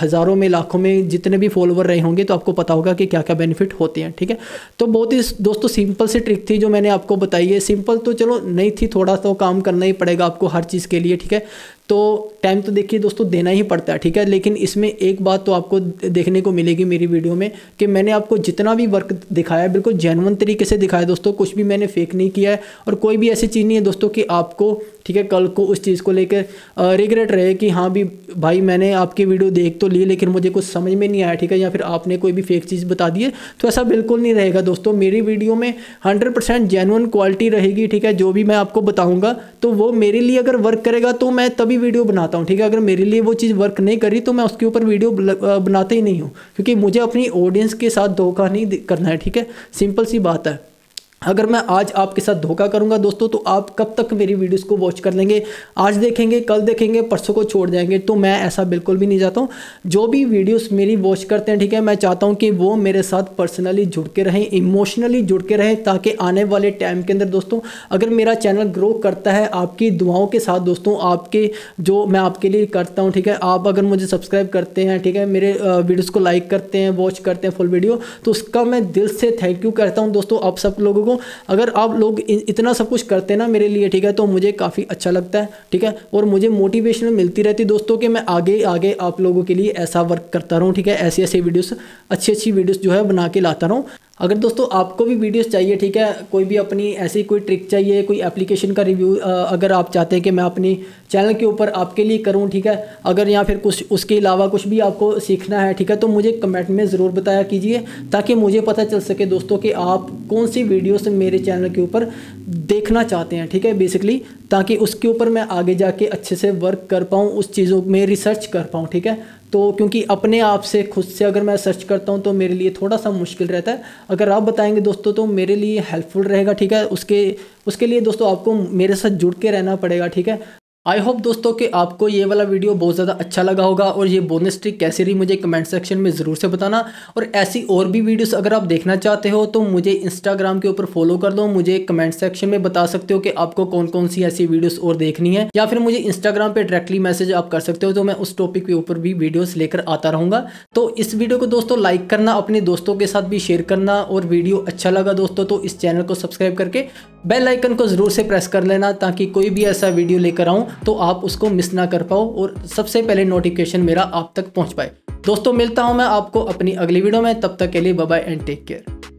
हज़ारों में लाखों में जितने भी फॉलोवर रहे होंगे तो आपको पता होगा कि क्या क्या बेनिफिट होते हैं ठीक है तो बहुत ही दोस्तों सिंपल सी ट्रिक थी जो मैंने आपको बताई है सिंपल तो चलो नहीं थी थोड़ा तो काम करना ही पड़ेगा आपको हर चीज़ के लिए ठीक है तो टाइम तो देखिए दोस्तों देना ही पड़ता है ठीक है लेकिन इसमें एक बात तो आपको देखने को मिलेगी मेरी वीडियो में कि मैंने आपको जितना भी वर्क दिखाया बिल्कुल जेनवन तरीके से दिखाया दोस्तों कुछ भी मैंने फेक नहीं किया है और कोई भी ऐसी चीज़ नहीं है दोस्तों कि आपको ठीक है कल को उस चीज़ को लेकर रिग्रेट रहे कि हाँ भी भाई मैंने आपकी वीडियो देख तो ली लेकिन मुझे कुछ समझ में नहीं आया ठीक है या फिर आपने कोई भी फेक चीज़ बता दी है तो ऐसा बिल्कुल नहीं रहेगा दोस्तों मेरी वीडियो में हंड्रेड परसेंट जेनुअन क्वालिटी रहेगी ठीक है जो भी मैं आपको बताऊँगा तो वो मेरे लिए अगर वर्क करेगा तो मैं तभी वीडियो बनाता हूँ ठीक है अगर मेरे लिए वो चीज़ वर्क नहीं करी तो मैं उसके ऊपर वीडियो बनाते ही नहीं हूँ क्योंकि मुझे अपनी ऑडियंस के साथ धोखा नहीं करना है ठीक है सिंपल सी बात है अगर मैं आज आपके साथ धोखा करूंगा दोस्तों तो आप कब तक मेरी वीडियोस को वॉच कर लेंगे आज देखेंगे कल देखेंगे परसों को छोड़ जाएंगे तो मैं ऐसा बिल्कुल भी नहीं चाहता हूँ जो भी वीडियोस मेरी वॉच करते हैं ठीक है मैं चाहता हूँ कि वो मेरे साथ पर्सनली जुड़ के रहें इमोशनली जुड़ के रहें ताकि आने वाले टाइम के अंदर दोस्तों अगर मेरा चैनल ग्रो करता है आपकी दुआओं के साथ दोस्तों आपके जो मैं आपके लिए करता हूँ ठीक है आप अगर मुझे सब्सक्राइब करते हैं ठीक है मेरे वीडियोज़ को लाइक करते हैं वॉच करते हैं फुल वीडियो तो उसका मैं दिल से थैंक यू करता हूँ दोस्तों आप सब लोगों को लोगों अगर आप लोग इतना सब कुछ करते ना मेरे लिए ठीक है तो मुझे काफ़ी अच्छा लगता है ठीक है और मुझे मोटिवेशन मिलती रहती दोस्तों कि मैं आगे आगे आप लोगों के लिए ऐसा वर्क करता रहूँ ठीक है ऐसी ऐसी वीडियोस अच्छी अच्छी वीडियोस जो है बना के लाता रहूँ अगर दोस्तों आपको भी वीडियोस चाहिए ठीक है कोई भी अपनी ऐसी कोई ट्रिक चाहिए कोई एप्लीकेशन का रिव्यू अगर आप चाहते हैं कि मैं अपनी चैनल के ऊपर आपके लिए करूं ठीक है अगर या फिर कुछ उसके अलावा कुछ भी आपको सीखना है ठीक है तो मुझे कमेंट में ज़रूर बताया कीजिए ताकि मुझे पता चल सके दोस्तों कि आप कौन सी वीडियोज़ मेरे चैनल के ऊपर देखना चाहते हैं ठीक है बेसिकली ताकि उसके ऊपर मैं आगे जाके अच्छे से वर्क कर पाऊँ उस चीज़ों में रिसर्च कर पाऊँ ठीक है तो क्योंकि अपने आप से खुद से अगर मैं सर्च करता हूँ तो मेरे लिए थोड़ा सा मुश्किल रहता है अगर आप बताएंगे दोस्तों तो मेरे लिए हेल्पफुल रहेगा ठीक है उसके उसके लिए दोस्तों आपको मेरे साथ जुड़ के रहना पड़ेगा ठीक है आई होप दोस्तों कि आपको ये वाला वीडियो बहुत ज़्यादा अच्छा लगा होगा और ये बोनस ट्रिक कैसी रही मुझे कमेंट सेक्शन में ज़रूर से बताना और ऐसी और भी वीडियोस अगर आप देखना चाहते हो तो मुझे इंस्टाग्राम के ऊपर फॉलो कर दो मुझे कमेंट सेक्शन में बता सकते हो कि आपको कौन कौन सी ऐसी वीडियोस और देखनी है या फिर मुझे इंस्टाग्राम पर डायरेक्टली मैसेज आप कर सकते हो तो मैं उस टॉपिक के ऊपर भी वीडियोज़ लेकर आता रहूँगा तो इस वीडियो को दोस्तों लाइक करना अपने दोस्तों के साथ भी शेयर करना और वीडियो अच्छा लगा दोस्तों तो इस चैनल को सब्सक्राइब करके बेल आइकन को ज़रूर से प्रेस कर लेना ताकि कोई भी ऐसा वीडियो लेकर आऊँ तो आप उसको मिस ना कर पाओ और सबसे पहले नोटिफिकेशन मेरा आप तक पहुँच पाए दोस्तों मिलता हूँ मैं आपको अपनी अगली वीडियो में तब तक के लिए बाय एंड टेक केयर